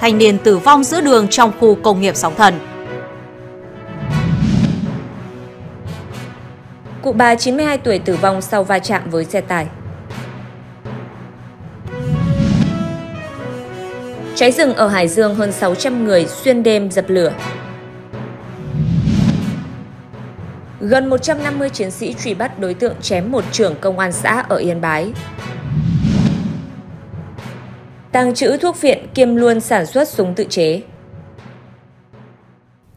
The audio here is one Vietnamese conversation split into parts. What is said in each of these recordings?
thanh niên tử vong giữa đường trong khu công nghiệp Sóng Thần. Cụ bà 92 tuổi tử vong sau va chạm với xe tải. Cháy rừng ở Hải Dương hơn 600 người xuyên đêm dập lửa. Gần 150 chiến sĩ truy bắt đối tượng chém một trưởng công an xã ở Yên Bái tăng trữ thuốc viện kiêm luôn sản xuất súng tự chế.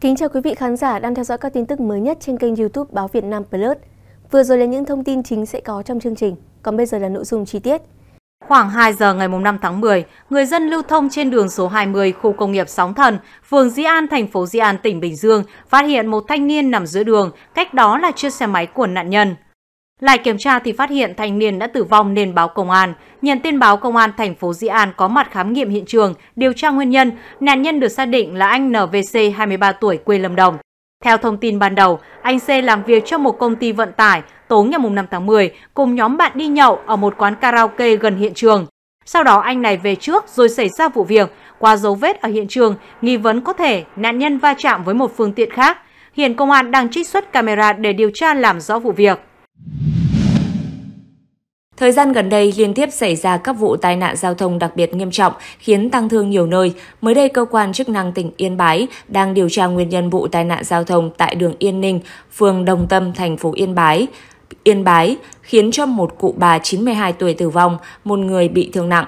Kính chào quý vị khán giả đang theo dõi các tin tức mới nhất trên kênh YouTube Báo Việt Nam Plus. Vừa rồi là những thông tin chính sẽ có trong chương trình, còn bây giờ là nội dung chi tiết. Khoảng 2 giờ ngày 5 tháng 10, người dân lưu thông trên đường số 20 khu công nghiệp Sóng Thần, phường Di An, thành phố Di An, tỉnh Bình Dương, phát hiện một thanh niên nằm giữa đường, cách đó là chiếc xe máy của nạn nhân. Lại kiểm tra thì phát hiện thanh niên đã tử vong nên báo công an. Nhận tin báo công an thành phố Di An có mặt khám nghiệm hiện trường, điều tra nguyên nhân, nạn nhân được xác định là anh NVC 23 tuổi quê Lâm Đồng. Theo thông tin ban đầu, anh C làm việc cho một công ty vận tải tối ngày 5 tháng 10 cùng nhóm bạn đi nhậu ở một quán karaoke gần hiện trường. Sau đó anh này về trước rồi xảy ra vụ việc. Qua dấu vết ở hiện trường, nghi vấn có thể nạn nhân va chạm với một phương tiện khác. Hiện công an đang trích xuất camera để điều tra làm rõ vụ việc. Thời gian gần đây liên tiếp xảy ra các vụ tai nạn giao thông đặc biệt nghiêm trọng khiến tăng thương nhiều nơi. Mới đây cơ quan chức năng tỉnh Yên Bái đang điều tra nguyên nhân vụ tai nạn giao thông tại đường Yên Ninh, phường Đồng Tâm, thành phố Yên Bái. Yên Bái khiến cho một cụ bà 92 tuổi tử vong, một người bị thương nặng.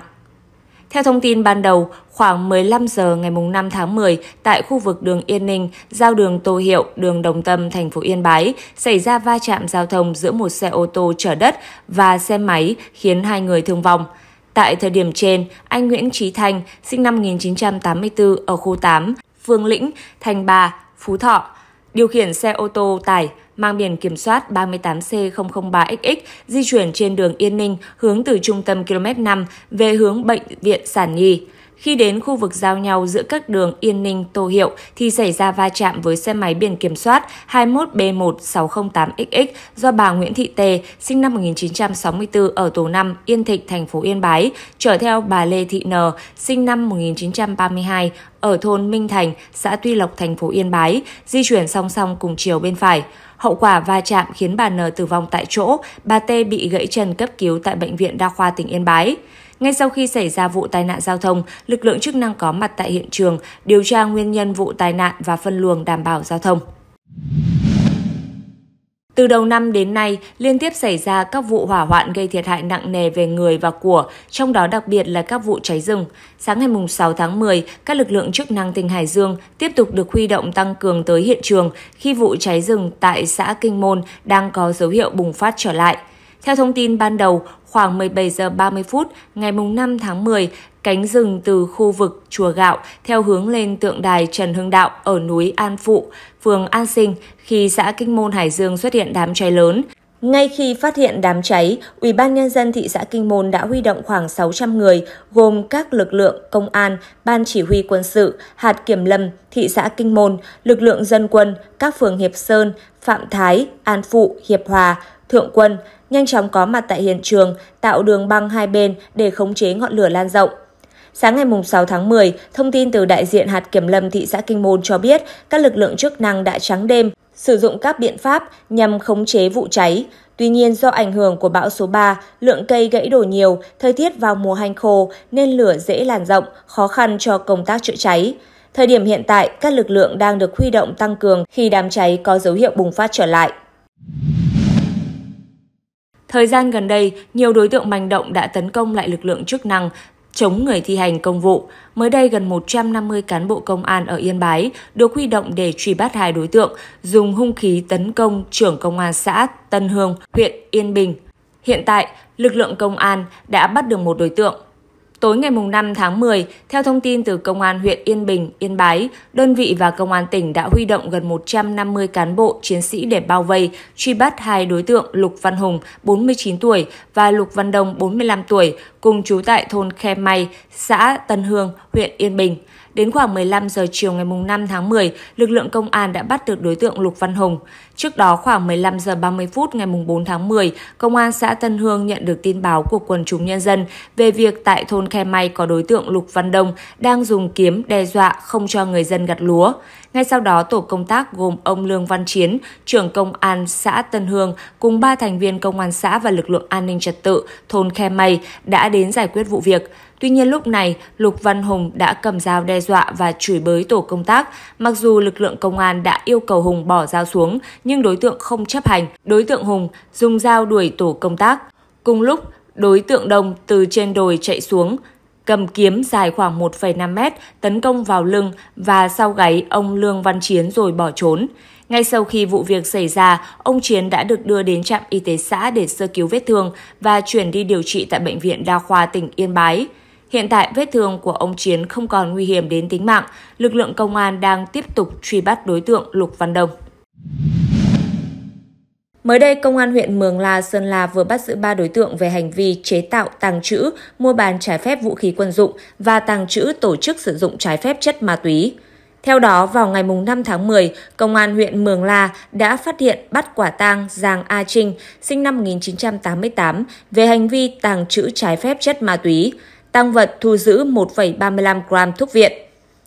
Theo thông tin ban đầu, Khoảng 15 giờ ngày 5 tháng 10, tại khu vực đường Yên Ninh, giao đường Tô Hiệu, đường Đồng Tâm, thành phố Yên Bái, xảy ra va chạm giao thông giữa một xe ô tô chở đất và xe máy khiến hai người thương vong. Tại thời điểm trên, anh Nguyễn Trí Thanh, sinh năm 1984 ở khu 8, Phương Lĩnh, Thành Bà, Phú Thọ, điều khiển xe ô tô tải mang biển kiểm soát 38C003XX di chuyển trên đường Yên Ninh hướng từ trung tâm km 5 về hướng bệnh viện Sản Nhi. Khi đến khu vực giao nhau giữa các đường Yên Ninh, Tô Hiệu thì xảy ra va chạm với xe máy biển kiểm soát 21B1608XX do bà Nguyễn Thị Tề, sinh năm 1964 ở tổ 5 Yên Thịnh, thành phố Yên Bái, chở theo bà Lê Thị N, sinh năm 1932 ở thôn Minh Thành, xã Tuy Lộc, thành phố Yên Bái, di chuyển song song cùng chiều bên phải. Hậu quả va chạm khiến bà N tử vong tại chỗ, bà T bị gãy chân cấp cứu tại Bệnh viện Đa khoa tỉnh Yên Bái. Ngay sau khi xảy ra vụ tai nạn giao thông, lực lượng chức năng có mặt tại hiện trường điều tra nguyên nhân vụ tai nạn và phân luồng đảm bảo giao thông. Từ đầu năm đến nay, liên tiếp xảy ra các vụ hỏa hoạn gây thiệt hại nặng nề về người và của, trong đó đặc biệt là các vụ cháy rừng. Sáng ngày 6 tháng 10, các lực lượng chức năng tỉnh Hải Dương tiếp tục được huy động tăng cường tới hiện trường khi vụ cháy rừng tại xã Kinh Môn đang có dấu hiệu bùng phát trở lại. Theo thông tin ban đầu, khoảng 17 giờ 30 phút ngày 5 tháng 10, cánh rừng từ khu vực Chùa Gạo theo hướng lên tượng đài Trần Hưng Đạo ở núi An Phụ, phường An Sinh khi xã Kinh Môn Hải Dương xuất hiện đám cháy lớn. Ngay khi phát hiện đám cháy, Ủy ban nhân dân thị xã Kinh Môn đã huy động khoảng 600 người, gồm các lực lượng công an, ban chỉ huy quân sự, hạt kiểm lâm, thị xã Kinh Môn, lực lượng dân quân, các phường Hiệp Sơn, Phạm Thái, An Phụ, Hiệp Hòa, Thượng quân nhanh chóng có mặt tại hiện trường, tạo đường băng hai bên để khống chế ngọn lửa lan rộng. Sáng ngày 6 tháng 10, thông tin từ đại diện hạt kiểm lâm thị xã Kinh Môn cho biết các lực lượng chức năng đã trắng đêm sử dụng các biện pháp nhằm khống chế vụ cháy. Tuy nhiên do ảnh hưởng của bão số 3, lượng cây gãy đổ nhiều, thời tiết vào mùa hanh khô nên lửa dễ lan rộng, khó khăn cho công tác chữa cháy. Thời điểm hiện tại, các lực lượng đang được huy động tăng cường khi đám cháy có dấu hiệu bùng phát trở lại. Thời gian gần đây, nhiều đối tượng manh động đã tấn công lại lực lượng chức năng, chống người thi hành công vụ. Mới đây, gần 150 cán bộ công an ở Yên Bái được huy động để truy bắt hai đối tượng dùng hung khí tấn công trưởng công an xã Tân Hương, huyện Yên Bình. Hiện tại, lực lượng công an đã bắt được một đối tượng Tối ngày 5 tháng 10, theo thông tin từ Công an huyện Yên Bình, Yên Bái, đơn vị và Công an tỉnh đã huy động gần 150 cán bộ, chiến sĩ để bao vây, truy bắt hai đối tượng Lục Văn Hùng, 49 tuổi và Lục Văn Đông, 45 tuổi, cùng trú tại thôn Khe May, xã Tân Hương, huyện Yên Bình. Đến khoảng 15 giờ chiều ngày 5 tháng 10, lực lượng công an đã bắt được đối tượng Lục Văn Hùng. Trước đó khoảng 15 giờ 30 phút ngày 4 tháng 10, công an xã Tân Hương nhận được tin báo của quần chúng nhân dân về việc tại thôn Khe May có đối tượng Lục Văn Đông đang dùng kiếm đe dọa không cho người dân gặt lúa. Ngay sau đó, tổ công tác gồm ông Lương Văn Chiến, trưởng công an xã Tân Hương cùng ba thành viên công an xã và lực lượng an ninh trật tự thôn Khe May đã đến giải quyết vụ việc. Tuy nhiên lúc này, Lục Văn Hùng đã cầm dao đe dọa và chửi bới tổ công tác. Mặc dù lực lượng công an đã yêu cầu Hùng bỏ dao xuống, nhưng đối tượng không chấp hành. Đối tượng Hùng dùng dao đuổi tổ công tác. Cùng lúc, đối tượng Đông từ trên đồi chạy xuống, cầm kiếm dài khoảng 1,5 mét, tấn công vào lưng và sau gáy ông Lương Văn Chiến rồi bỏ trốn. Ngay sau khi vụ việc xảy ra, ông Chiến đã được đưa đến trạm y tế xã để sơ cứu vết thương và chuyển đi điều trị tại Bệnh viện Đa khoa tỉnh Yên Bái. Hiện tại vết thương của ông Chiến không còn nguy hiểm đến tính mạng, lực lượng công an đang tiếp tục truy bắt đối tượng Lục Văn Đông. Mới đây, Công an huyện Mường La, Sơn La vừa bắt giữ 3 đối tượng về hành vi chế tạo, tàng trữ, mua bán trái phép vũ khí quân dụng và tàng trữ tổ chức sử dụng trái phép chất ma túy. Theo đó, vào ngày 5 tháng 10, Công an huyện Mường La đã phát hiện bắt quả tang Giàng A Trinh, sinh năm 1988, về hành vi tàng trữ trái phép chất ma túy tăng vật thu giữ 1,35 gram thuốc viện.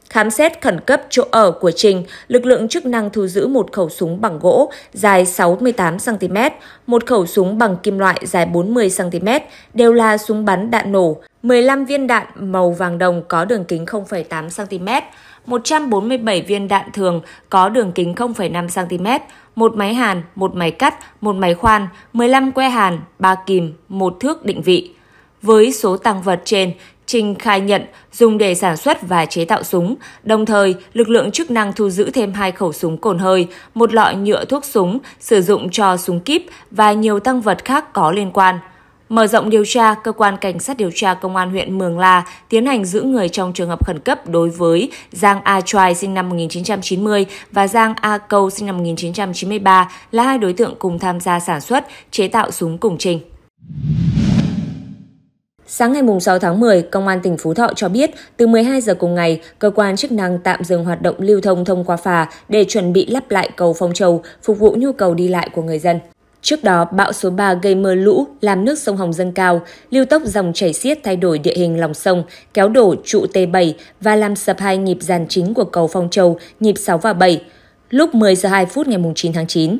Khám xét khẩn cấp chỗ ở của Trình, lực lượng chức năng thu giữ một khẩu súng bằng gỗ dài 68cm, một khẩu súng bằng kim loại dài 40cm, đều là súng bắn đạn nổ, 15 viên đạn màu vàng đồng có đường kính 0,8cm, 147 viên đạn thường có đường kính 0,5cm, một máy hàn, một máy cắt, một máy khoan, 15 que hàn, 3 kìm, một thước định vị. Với số tăng vật trên, Trinh khai nhận dùng để sản xuất và chế tạo súng, đồng thời lực lượng chức năng thu giữ thêm hai khẩu súng cồn hơi, một lọ nhựa thuốc súng sử dụng cho súng kíp và nhiều tăng vật khác có liên quan. Mở rộng điều tra, cơ quan cảnh sát điều tra công an huyện Mường La tiến hành giữ người trong trường hợp khẩn cấp đối với Giang A Trai sinh năm 1990 và Giang A Câu sinh năm 1993 là hai đối tượng cùng tham gia sản xuất, chế tạo súng cùng trình. Sáng ngày 6 tháng 10, Công an tỉnh Phú Thọ cho biết, từ 12 giờ cùng ngày, cơ quan chức năng tạm dừng hoạt động lưu thông thông qua phà để chuẩn bị lắp lại cầu Phong Châu, phục vụ nhu cầu đi lại của người dân. Trước đó, bão số 3 gây mưa lũ, làm nước sông Hồng dâng cao, lưu tốc dòng chảy xiết thay đổi địa hình lòng sông, kéo đổ trụ T7 và làm sập hai nhịp giàn chính của cầu Phong Châu, nhịp 6 và 7, lúc 10 giờ 2 phút ngày 9 tháng 9.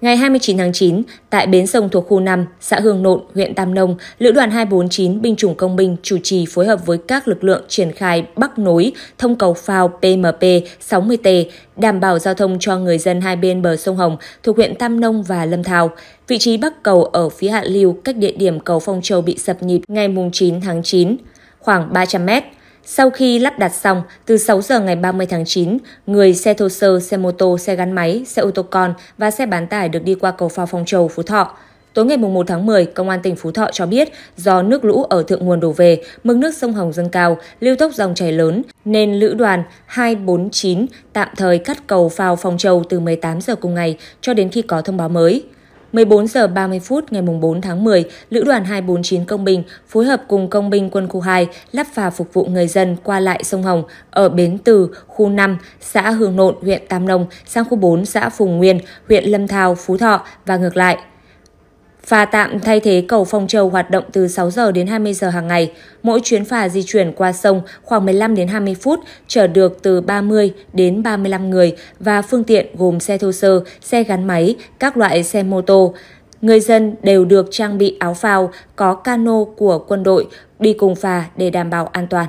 Ngày 29 tháng 9, tại bến sông thuộc khu 5, xã Hương Nộn, huyện Tam Nông, Lữ đoàn 249 binh chủng công binh chủ trì phối hợp với các lực lượng triển khai bắc nối thông cầu phao PMP 60T, đảm bảo giao thông cho người dân hai bên bờ sông Hồng thuộc huyện Tam Nông và Lâm Thao. Vị trí bắc cầu ở phía hạ lưu cách địa điểm cầu Phong Châu bị sập nhịp ngày 9 tháng 9, khoảng 300 mét. Sau khi lắp đặt xong, từ 6 giờ ngày 30 tháng 9, người xe thô sơ, xe mô tô, xe gắn máy, xe ô tô con và xe bán tải được đi qua cầu phao Phong Châu, Phú Thọ. Tối ngày 1 tháng 10, Công an tỉnh Phú Thọ cho biết do nước lũ ở thượng nguồn đổ về, mực nước sông Hồng dâng cao, lưu tốc dòng chảy lớn nên lữ đoàn 249 tạm thời cắt cầu phao Phong Châu từ 18 giờ cùng ngày cho đến khi có thông báo mới. 14 giờ 30 phút ngày 4 tháng 10, Lữ đoàn 249 Công binh phối hợp cùng Công binh quân khu 2 lắp phà phục vụ người dân qua lại sông Hồng ở Bến Từ, khu 5, xã Hương Nộn, huyện Tam Nông sang khu 4 xã Phùng Nguyên, huyện Lâm Thao, Phú Thọ và ngược lại. Phà tạm thay thế cầu Phong Châu hoạt động từ 6 giờ đến 20 giờ hàng ngày. Mỗi chuyến phà di chuyển qua sông khoảng 15 đến 20 phút, chở được từ 30 đến 35 người và phương tiện gồm xe thô sơ, xe gắn máy, các loại xe mô tô. Người dân đều được trang bị áo phao, có cano của quân đội đi cùng phà để đảm bảo an toàn.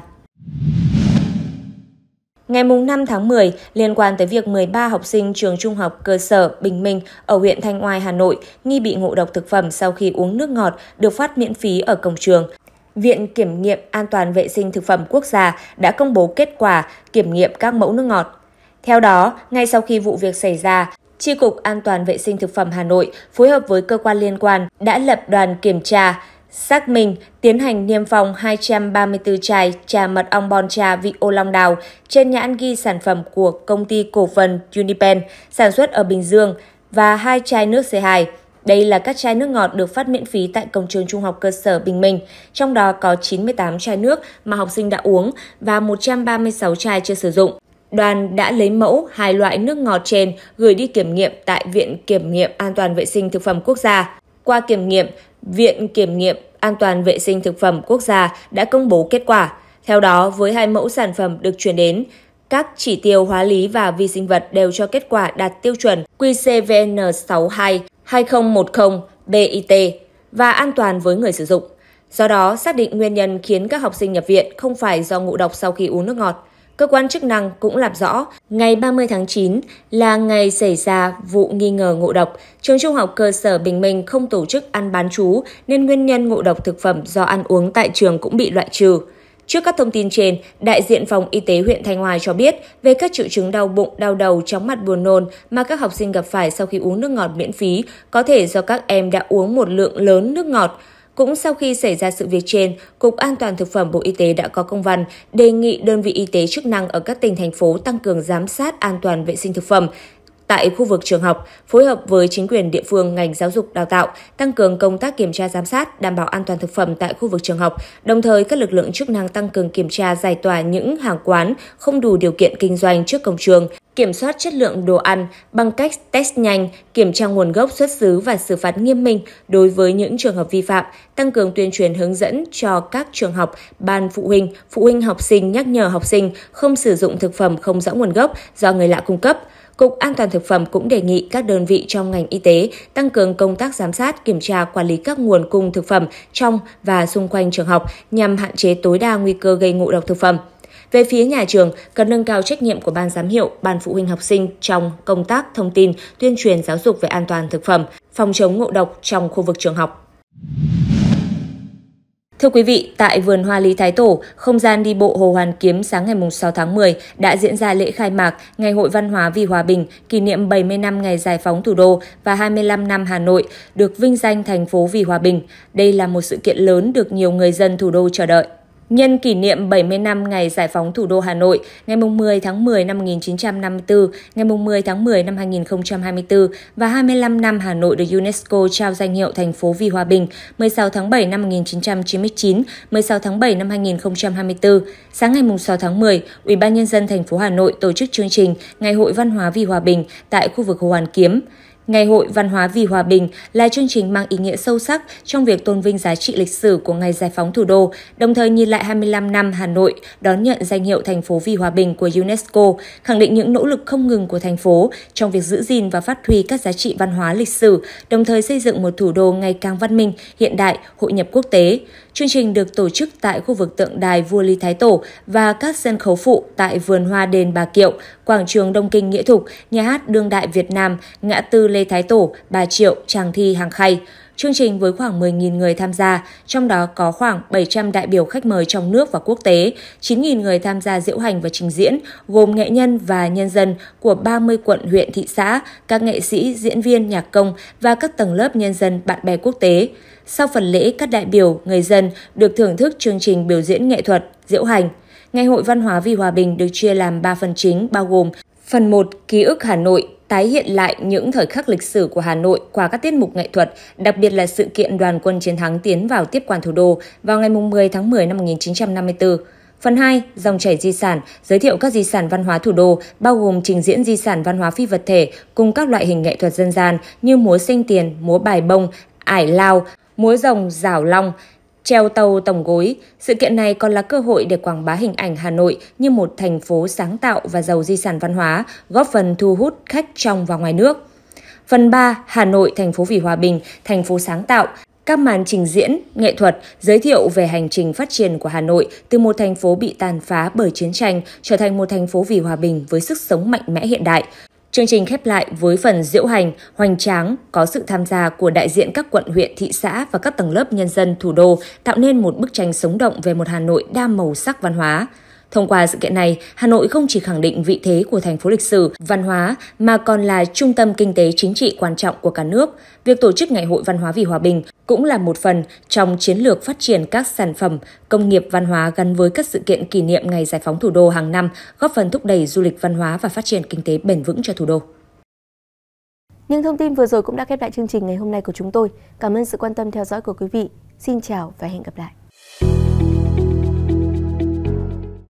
Ngày 5 tháng 10, liên quan tới việc 13 học sinh trường trung học cơ sở Bình Minh ở huyện Thanh Oai, Hà Nội nghi bị ngộ độc thực phẩm sau khi uống nước ngọt được phát miễn phí ở cổng trường. Viện Kiểm nghiệm An toàn vệ sinh thực phẩm quốc gia đã công bố kết quả kiểm nghiệm các mẫu nước ngọt. Theo đó, ngay sau khi vụ việc xảy ra, Tri Cục An toàn Vệ sinh Thực phẩm Hà Nội phối hợp với cơ quan liên quan đã lập đoàn kiểm tra, Xác minh, tiến hành niêm phòng 234 chai trà mật ong bon trà vị ô long đào trên nhãn ghi sản phẩm của công ty cổ phần Unipen sản xuất ở Bình Dương và hai chai nước C2. Đây là các chai nước ngọt được phát miễn phí tại cổng trường trung học cơ sở Bình Minh, trong đó có 98 chai nước mà học sinh đã uống và 136 chai chưa sử dụng. Đoàn đã lấy mẫu hai loại nước ngọt trên gửi đi kiểm nghiệm tại Viện Kiểm nghiệm An toàn Vệ sinh Thực phẩm Quốc gia. Qua kiểm nghiệm, Viện Kiểm nghiệm an toàn vệ sinh thực phẩm quốc gia đã công bố kết quả. Theo đó, với hai mẫu sản phẩm được chuyển đến, các chỉ tiêu hóa lý và vi sinh vật đều cho kết quả đạt tiêu chuẩn QCVN62 2010 BIT và an toàn với người sử dụng. Do đó, xác định nguyên nhân khiến các học sinh nhập viện không phải do ngộ độc sau khi uống nước ngọt, Cơ quan chức năng cũng làm rõ, ngày 30 tháng 9 là ngày xảy ra vụ nghi ngờ ngộ độc. Trường Trung học cơ sở Bình Minh không tổ chức ăn bán chú nên nguyên nhân ngộ độc thực phẩm do ăn uống tại trường cũng bị loại trừ. Trước các thông tin trên, đại diện phòng y tế huyện Thanh Hoài cho biết về các triệu chứng đau bụng, đau đầu, chóng mặt buồn nôn mà các học sinh gặp phải sau khi uống nước ngọt miễn phí có thể do các em đã uống một lượng lớn nước ngọt. Cũng sau khi xảy ra sự việc trên, Cục An toàn Thực phẩm Bộ Y tế đã có công văn đề nghị đơn vị y tế chức năng ở các tỉnh, thành phố tăng cường giám sát an toàn vệ sinh thực phẩm, tại khu vực trường học, phối hợp với chính quyền địa phương ngành giáo dục đào tạo tăng cường công tác kiểm tra giám sát, đảm bảo an toàn thực phẩm tại khu vực trường học. Đồng thời các lực lượng chức năng tăng cường kiểm tra giải tỏa những hàng quán không đủ điều kiện kinh doanh trước cổng trường, kiểm soát chất lượng đồ ăn bằng cách test nhanh, kiểm tra nguồn gốc xuất xứ và xử phạt nghiêm minh đối với những trường hợp vi phạm, tăng cường tuyên truyền hướng dẫn cho các trường học, ban phụ huynh, phụ huynh học sinh nhắc nhở học sinh không sử dụng thực phẩm không rõ nguồn gốc do người lạ cung cấp. Cục An toàn Thực phẩm cũng đề nghị các đơn vị trong ngành y tế tăng cường công tác giám sát, kiểm tra, quản lý các nguồn cung thực phẩm trong và xung quanh trường học nhằm hạn chế tối đa nguy cơ gây ngộ độc thực phẩm. Về phía nhà trường, cần nâng cao trách nhiệm của ban giám hiệu, ban phụ huynh học sinh trong công tác thông tin, tuyên truyền giáo dục về an toàn thực phẩm, phòng chống ngộ độc trong khu vực trường học. Thưa quý vị, tại vườn hoa Lý Thái Tổ, không gian đi bộ Hồ Hoàn Kiếm sáng ngày 6 tháng 10 đã diễn ra lễ khai mạc Ngày hội văn hóa vì hòa bình kỷ niệm 70 năm ngày giải phóng thủ đô và 25 năm Hà Nội được vinh danh thành phố vì hòa bình. Đây là một sự kiện lớn được nhiều người dân thủ đô chờ đợi. Nhân kỷ niệm 70 năm ngày giải phóng thủ đô Hà Nội, ngày 10 tháng 10 năm 1954, ngày 10 tháng 10 năm 2024 và 25 năm Hà Nội được UNESCO trao danh hiệu thành phố vì hòa bình 16 tháng 7 năm 1999, 16 tháng 7 năm 2024. Sáng ngày 6 tháng 10, Ủy ban nhân dân thành phố Hà Nội tổ chức chương trình Ngày hội văn hóa vì hòa bình tại khu vực Hồ Hoàn Kiếm. Ngày hội Văn hóa vì Hòa bình là chương trình mang ý nghĩa sâu sắc trong việc tôn vinh giá trị lịch sử của ngày giải phóng thủ đô, đồng thời nhìn lại 25 năm Hà Nội đón nhận danh hiệu thành phố vì hòa bình của UNESCO, khẳng định những nỗ lực không ngừng của thành phố trong việc giữ gìn và phát huy các giá trị văn hóa lịch sử, đồng thời xây dựng một thủ đô ngày càng văn minh, hiện đại, hội nhập quốc tế. Chương trình được tổ chức tại khu vực tượng đài Vua Lý Thái Tổ và các sân khấu phụ tại vườn hoa đền Bà Kiệu, quảng trường Đông Kinh Nghĩa Thục, nhà hát đương đại Việt Nam, ngã tư Lê Thái Tổ, Bà Triệu, Tràng Thi, Hàng Khay. Chương trình với khoảng 10.000 người tham gia, trong đó có khoảng 700 đại biểu khách mời trong nước và quốc tế, 9.000 người tham gia diễu hành và trình diễn, gồm nghệ nhân và nhân dân của 30 quận, huyện, thị xã, các nghệ sĩ, diễn viên, nhạc công và các tầng lớp nhân dân, bạn bè quốc tế. Sau phần lễ, các đại biểu, người dân được thưởng thức chương trình biểu diễn nghệ thuật, diễu hành. Ngày hội văn hóa vì hòa bình được chia làm 3 phần chính bao gồm Phần 1. Ký ức Hà Nội tái hiện lại những thời khắc lịch sử của Hà Nội qua các tiết mục nghệ thuật, đặc biệt là sự kiện đoàn quân chiến thắng tiến vào tiếp quản thủ đô vào ngày 10 tháng 10 năm 1954. Phần 2, dòng chảy di sản, giới thiệu các di sản văn hóa thủ đô, bao gồm trình diễn di sản văn hóa phi vật thể cùng các loại hình nghệ thuật dân gian như múa sinh tiền, múa bài bông, ải lao, múa rồng, rào long, Treo tàu tổng gối, sự kiện này còn là cơ hội để quảng bá hình ảnh Hà Nội như một thành phố sáng tạo và giàu di sản văn hóa, góp phần thu hút khách trong và ngoài nước. Phần 3, Hà Nội, thành phố vì hòa bình, thành phố sáng tạo, các màn trình diễn, nghệ thuật giới thiệu về hành trình phát triển của Hà Nội từ một thành phố bị tàn phá bởi chiến tranh trở thành một thành phố vì hòa bình với sức sống mạnh mẽ hiện đại, Chương trình khép lại với phần diễu hành hoành tráng có sự tham gia của đại diện các quận huyện thị xã và các tầng lớp nhân dân thủ đô tạo nên một bức tranh sống động về một Hà Nội đa màu sắc văn hóa. Thông qua sự kiện này, Hà Nội không chỉ khẳng định vị thế của thành phố lịch sử, văn hóa mà còn là trung tâm kinh tế chính trị quan trọng của cả nước. Việc tổ chức Ngày hội Văn hóa vì Hòa bình cũng là một phần trong chiến lược phát triển các sản phẩm công nghiệp văn hóa gắn với các sự kiện kỷ niệm Ngày giải phóng thủ đô hàng năm, góp phần thúc đẩy du lịch văn hóa và phát triển kinh tế bền vững cho thủ đô. Những thông tin vừa rồi cũng đã khép lại chương trình ngày hôm nay của chúng tôi. Cảm ơn sự quan tâm theo dõi của quý vị. Xin chào và hẹn gặp lại.